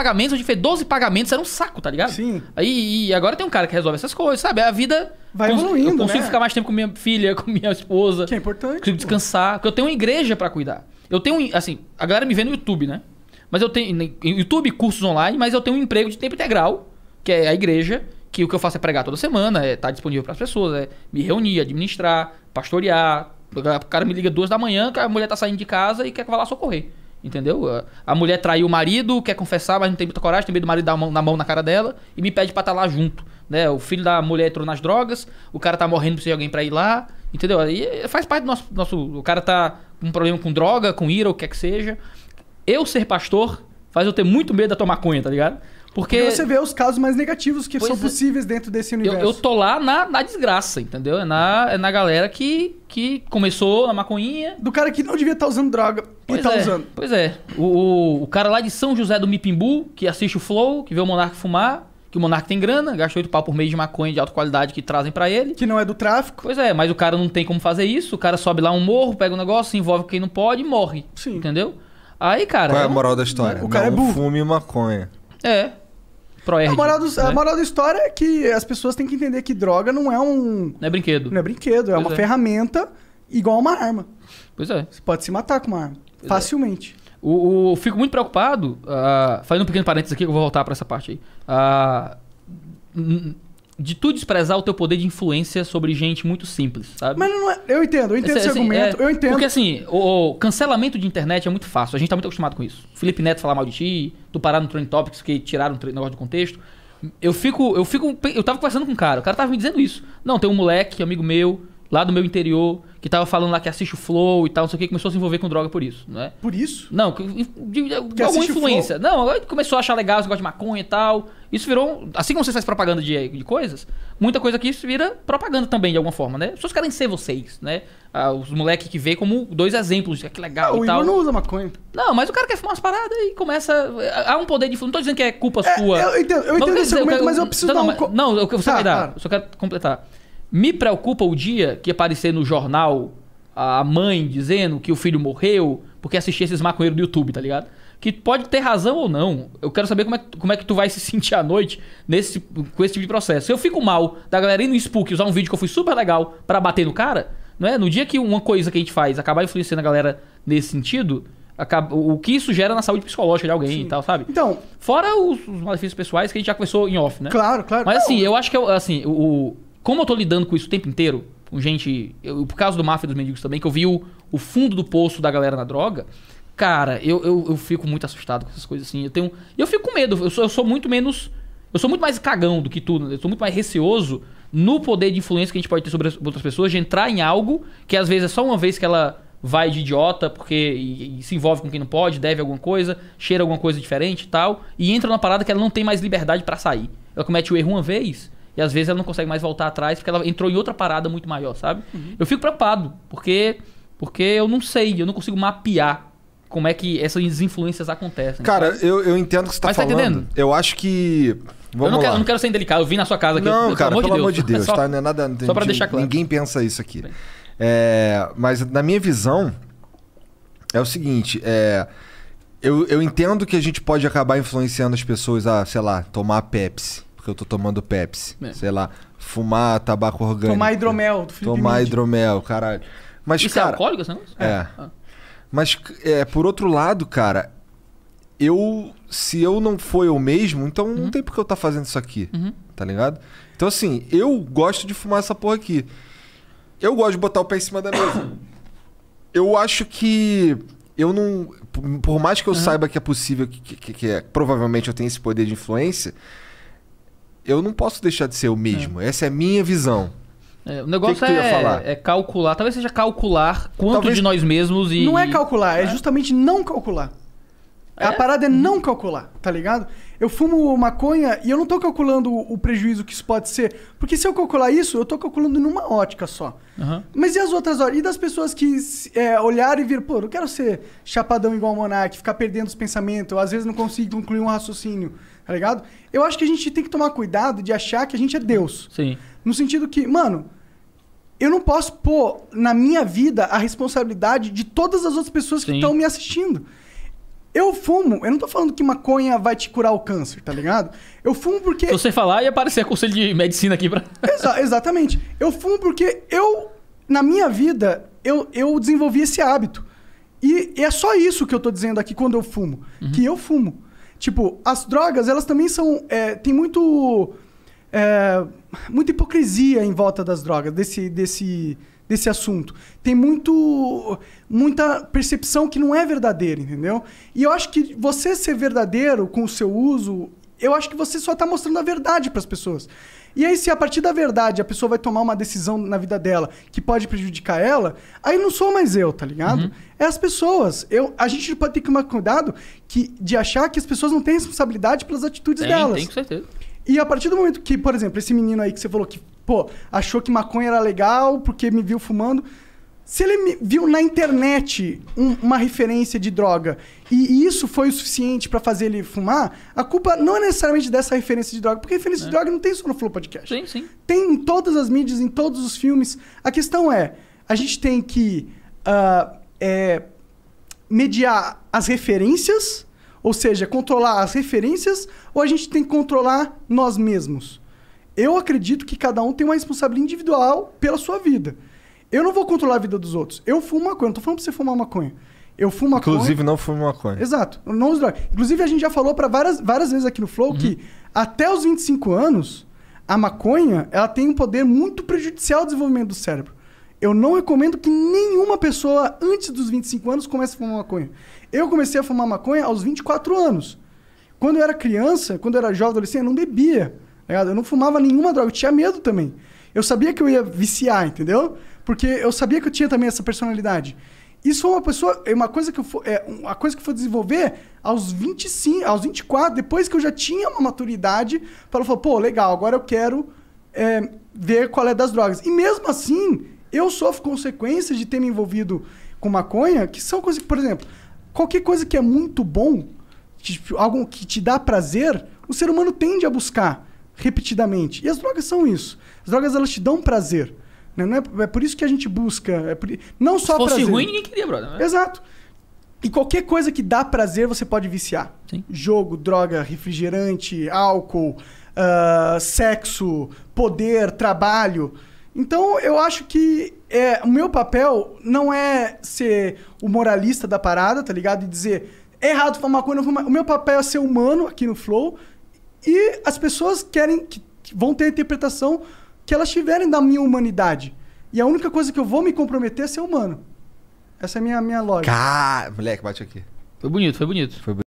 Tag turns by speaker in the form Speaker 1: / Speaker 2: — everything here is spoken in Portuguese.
Speaker 1: pagamentos, gente fez 12 pagamentos, era um saco, tá ligado? Sim. Aí, e agora tem um cara que resolve essas coisas, sabe? A vida. Vai evoluindo. Eu né? consigo né? ficar mais tempo com minha filha, com minha esposa. Que é importante. Consigo descansar. Porque eu tenho uma igreja para cuidar. Eu tenho. Assim, a galera me vê no YouTube, né? Mas eu tenho. YouTube, cursos online, mas eu tenho um emprego de tempo integral, que é a igreja, que o que eu faço é pregar toda semana, é estar tá disponível para as pessoas, é me reunir, administrar, pastorear. O cara me liga duas da manhã, que a mulher tá saindo de casa e quer que vá lá socorrer. Entendeu? A mulher traiu o marido, quer confessar, mas não tem muita coragem, tem medo do marido dar mão, na mão na cara dela e me pede pra estar tá lá junto. Né? O filho da mulher entrou nas drogas, o cara tá morrendo, precisa de alguém pra ir lá. Entendeu? Aí eh, faz parte do nosso, nosso. O cara tá com um problema com droga, com ira, o que que seja. Eu ser pastor faz eu ter muito medo
Speaker 2: da tua maconha tá ligado? Porque, Porque você vê os casos mais negativos que são é. possíveis dentro desse universo. Eu, eu tô
Speaker 1: lá na, na desgraça, entendeu? É na, é na galera que, que começou na maconhinha. Do
Speaker 2: cara que não devia estar tá usando droga pois e tá é, usando.
Speaker 1: Pois é. O, o, o, cara lá de São José do Mipimbu, que assiste o Flow, que vê o Monarca fumar, que o Monarca tem grana, gasta 8 pau por mês de maconha de alta qualidade que trazem para ele. Que não é do tráfico. Pois é, mas o cara não tem como fazer isso. O cara sobe lá um morro, pega um negócio, envolve quem não pode e morre. Sim. Entendeu? Entendeu? Aí, cara. Qual é a é moral da história? O cara é não é
Speaker 3: fume maconha. É. Proerd, a, moral do, né? a moral
Speaker 2: da história é que as pessoas têm que entender que droga não é um. Não é brinquedo. Não é brinquedo, é pois é uma é. ferramenta igual uma arma. Pois é. Você pode se matar com uma arma. Pois facilmente. É. O, o, fico muito preocupado, uh, fazendo um
Speaker 1: pequeno parênteses aqui, que eu vou voltar para essa parte aí. Uh, de tu desprezar o teu poder de influência sobre gente muito simples, sabe?
Speaker 2: Mas não é, eu entendo, eu entendo esse, esse argumento, é, eu entendo. Porque assim,
Speaker 1: o, o, cancelamento de internet é muito fácil, a gente tá muito acostumado com isso. Felipe Neto falar mal de ti, tu parar no Trend Topics que tiraram o negócio do contexto. Eu fico, eu fico, eu tava conversando com um cara, o cara tava me dizendo isso. Não, tem um moleque, amigo meu, lá do meu interior, que tava falando lá que assiste o Flow e tal, não sei o que, começou a se envolver com droga por isso, né? Por isso? Não, de, de, de alguma influência. Não, começou a achar legal esse negócio de maconha e tal. Isso virou. Assim como você faz propaganda de, de coisas, muita coisa aqui isso vira propaganda também, de alguma forma, né? As pessoas querem ser vocês, né? Ah, os moleques que vê como dois exemplos, ah, que legal ah, e tal. O não usa maconha. Não, mas o cara quer fumar umas paradas e começa. Há um poder de. Não tô dizendo que é culpa é, sua. Eu entendo, eu entendo esse dizer, argumento, eu quero, mas eu preciso então, dar um... Não, eu, você tá, vai dar. Tá. Só quero completar. Me preocupa o dia que aparecer no jornal a mãe dizendo que o filho morreu porque assistia esses maconheiros do YouTube, tá ligado? Que pode ter razão ou não. Eu quero saber como é, como é que tu vai se sentir à noite nesse, com esse tipo de processo. Eu fico mal da galera ir no Spook usar um vídeo que eu fui super legal para bater no cara, não é? No dia que uma coisa que a gente faz acabar influenciando a galera nesse sentido, acaba, o que isso gera na saúde psicológica de alguém Sim. e tal, sabe? Então. Fora os, os malefícios pessoais que a gente já conversou em off, né? Claro, claro. Mas assim, não. assim, eu acho que é assim, o como eu tô lidando com isso o tempo inteiro, com gente. Eu, por causa do Máfia dos Mendigos também, que eu vi o, o fundo do poço da galera na droga. Cara, eu, eu, eu, fico muito assustado com essas coisas assim. Eu tenho. Eu fico com medo. Eu sou, eu sou muito menos. Eu sou muito mais cagão do que tudo. Né? Eu sou muito mais receoso no poder de influência que a gente pode ter sobre as, outras pessoas, de entrar em algo que às vezes é só uma vez que ela vai de idiota porque e, e se envolve com quem não pode, deve alguma coisa, cheira alguma coisa diferente e tal, e entra numa parada que ela não tem mais liberdade para sair. Ela comete o erro uma vez, e às vezes ela não consegue mais voltar atrás porque ela entrou em outra parada muito maior, sabe? Uhum. Eu fico preocupado, porque, porque eu não sei, eu não consigo mapear como é que essas influências acontecem. Cara,
Speaker 3: eu, eu entendo o que você tá Mas tá falando. Tá entendendo? Eu acho que. Vamos eu, não quero, eu não
Speaker 1: quero ser indelicado, eu vim na sua casa aqui. Não, eu, cara, pelo amor de Deus, Deus é só, tá? Não é nada. Só deixar claro.
Speaker 3: Ninguém pensa isso aqui. É, mas na minha visão, é o seguinte: é, eu, eu entendo que a gente pode acabar influenciando as pessoas a, sei lá, tomar Pepsi eu tô tomando Pepsi. É. Sei lá, fumar tabaco orgânico. Tomar hidromel. Do tomar hidromel, caralho. Mas, Isso é cara, é alcoólico, você não? É. é. Ah. Mas, é, por outro lado, cara, eu... Se eu não for eu mesmo, então uhum. não tem por que eu estar tá fazendo isso aqui. Uhum. Tá ligado? Então, assim, eu gosto de fumar essa porra aqui. Eu gosto de botar o pé em cima da mesa. eu acho que eu não. Por mais que eu uhum. saiba que é possível, que, que, que, é, provavelmente eu tenho esse poder de influência, eu não posso deixar de ser o mesmo. É. Essa é a minha visão.
Speaker 1: É, o negócio que que é, é, calcular. Talvez seja calcular quanto Talvez de nós mesmos
Speaker 2: e. Não é calcular, é né? justamente não calcular. É? A parada é uhum. não calcular, tá ligado? Eu fumo maconha e eu não tô calculando o prejuízo que isso pode ser. Porque se eu calcular isso, eu tô calculando numa ótica só. Uhum. Mas e as outras horas? E das pessoas que é, olharam e viram, pô, eu quero ser chapadão igual o Monark, ficar perdendo os pensamentos, às vezes não consigo concluir um raciocínio, tá ligado? Eu acho que a gente tem que tomar cuidado de achar que a gente é Deus. Sim. No sentido que, mano, eu não posso pôr na minha vida a responsabilidade de todas as outras pessoas Sim. que estão me assistindo. Eu fumo, eu não tô falando que maconha vai te curar o câncer, tá ligado? Eu fumo porque. Se você falar, ia aparecer conselho de medicina aqui pra. Exa exatamente. Eu fumo porque eu, na minha vida, eu, eu desenvolvi esse hábito. E, é só isso que eu tô dizendo aqui quando eu fumo. Uhum. Que eu fumo. Tipo, as drogas, elas também são. É, tem muito. É, muita hipocrisia em volta das drogas, desse, desse, desse assunto. Tem muito muita percepção que não é verdadeira, entendeu? E eu acho que você ser verdadeiro com o seu uso, eu acho que você só está mostrando a verdade para as pessoas. E aí, se a partir da verdade a pessoa vai tomar uma decisão na vida dela que pode prejudicar ela, aí não sou mais eu, tá ligado? Uhum. É as pessoas. Eu, a gente pode ter que tomar cuidado que, de achar que as pessoas não têm responsabilidade pelas atitudes tem, delas. Tem, com certeza. E a partir do momento que, por exemplo, esse menino aí que você falou que pô, achou que maconha era legal porque me viu fumando. Se ele viu na internet um, uma referência de droga e isso foi o suficiente para fazer ele fumar, a culpa não é necessariamente dessa referência de droga, porque referência é. de droga não tem só no Flow Podcast. Sim, sim. Tem em todas as mídias, em todos os filmes. A questão é, a gente tem que uh, é, mediar as referências, ou seja, controlar as referências, ou a gente tem que controlar nós mesmos. Eu acredito que cada um tem uma responsabilidade individual pela sua vida. Eu não vou controlar a vida dos outros. Eu fumo maconha. Não tô falando pra você fumar maconha. Eu fumo maconha. Inclusive, não
Speaker 3: fumo maconha.
Speaker 2: Exato. Não uso droga. Inclusive, a gente já falou para várias, várias vezes aqui no Flow uhum. que até os 25 anos, a maconha ela tem um poder muito prejudicial ao desenvolvimento do cérebro. Eu não recomendo que nenhuma pessoa antes dos 25 anos comece a fumar maconha. Eu comecei a fumar maconha aos 24 anos. Quando eu era criança, quando eu era jovem, adolescente, eu não bebia. Tá eu não fumava nenhuma droga, eu tinha medo também. Eu sabia que eu ia viciar, entendeu? Porque eu sabia que eu tinha também essa personalidade. Isso foi é uma pessoa, é uma coisa que eu for, é uma coisa que foi desenvolver aos 25, aos 24, depois que eu já tinha uma maturidade, para falar, pô, legal, agora eu quero é, ver qual é das drogas. E mesmo assim, eu sofro consequências de ter me envolvido com maconha, que são coisas que, por exemplo, qualquer coisa que é muito bom, tipo, algo que te dá prazer, o ser humano tende a buscar repetidamente. E as drogas são isso. As drogas elas te dão prazer. Né? Não é, é por isso que a gente busca. É por, não só Se fosse prazer. ruim, ninguém
Speaker 1: queria, brother. Né? Exato.
Speaker 2: E qualquer coisa que dá prazer, você pode viciar. Sim. Jogo, droga, refrigerante, álcool, uh, sexo, poder, trabalho. Então, eu acho que é, o meu papel não é ser o moralista da parada, tá ligado? E dizer, é errado fumar maconha, não fumar. O meu papel é ser humano aqui no Flow e as pessoas querem que vão ter a interpretação que elas tiverem da minha humanidade. E a única coisa que eu vou me comprometer é ser humano. Essa é a minha, minha lógica.
Speaker 3: Cara, moleque, bate aqui. Foi bonito, foi bonito. Foi bonito.